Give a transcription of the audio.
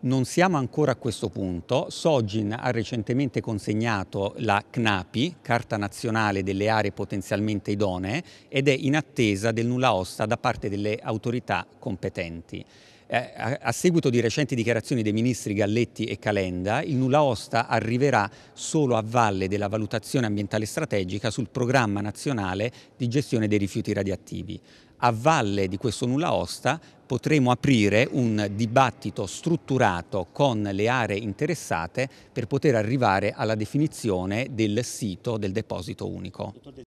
Non siamo ancora a questo punto. Sogin ha recentemente consegnato la CNAPI, Carta Nazionale delle Aree Potenzialmente Idonee, ed è in attesa del nulla osta da parte delle autorità competenti. Eh, a seguito di recenti dichiarazioni dei ministri Galletti e Calenda, il nulla osta arriverà solo a valle della valutazione ambientale strategica sul programma nazionale di gestione dei rifiuti radioattivi. A valle di questo nulla osta potremo aprire un dibattito strutturato con le aree interessate per poter arrivare alla definizione del sito del deposito unico.